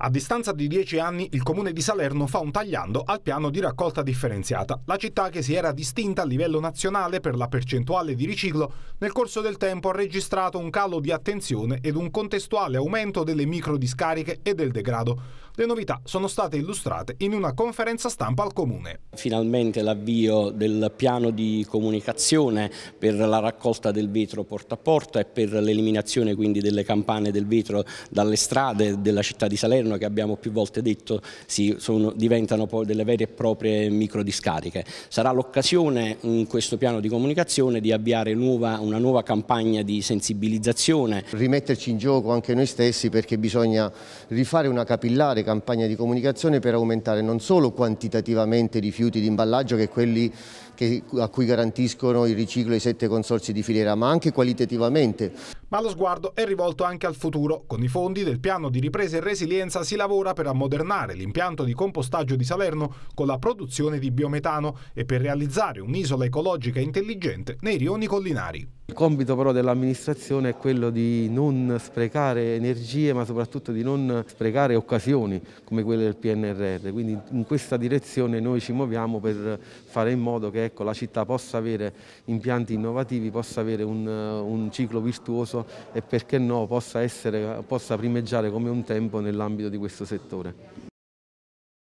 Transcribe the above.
A distanza di dieci anni il comune di Salerno fa un tagliando al piano di raccolta differenziata, la città che si era distinta a livello nazionale per la percentuale di riciclo, nel corso del tempo ha registrato un calo di attenzione ed un contestuale aumento delle microdiscariche e del degrado. Le novità sono state illustrate in una conferenza stampa al comune. Finalmente l'avvio del piano di comunicazione per la raccolta del vetro porta a porta e per l'eliminazione quindi delle campane del vetro dalle strade della città di Salerno interno che abbiamo più volte detto si, sono, diventano poi delle vere e proprie microdiscariche. Sarà l'occasione in questo piano di comunicazione di avviare nuova, una nuova campagna di sensibilizzazione. Rimetterci in gioco anche noi stessi perché bisogna rifare una capillare campagna di comunicazione per aumentare non solo quantitativamente i rifiuti di imballaggio che quelli che, a cui garantiscono il riciclo i sette consorsi di filiera, ma anche qualitativamente ma lo sguardo è rivolto anche al futuro. Con i fondi del piano di ripresa e resilienza si lavora per ammodernare l'impianto di compostaggio di Salerno con la produzione di biometano e per realizzare un'isola ecologica intelligente nei rioni collinari. Il compito però dell'amministrazione è quello di non sprecare energie ma soprattutto di non sprecare occasioni come quelle del PNRR, quindi in questa direzione noi ci muoviamo per fare in modo che ecco, la città possa avere impianti innovativi, possa avere un, un ciclo virtuoso e perché no possa, essere, possa primeggiare come un tempo nell'ambito di questo settore.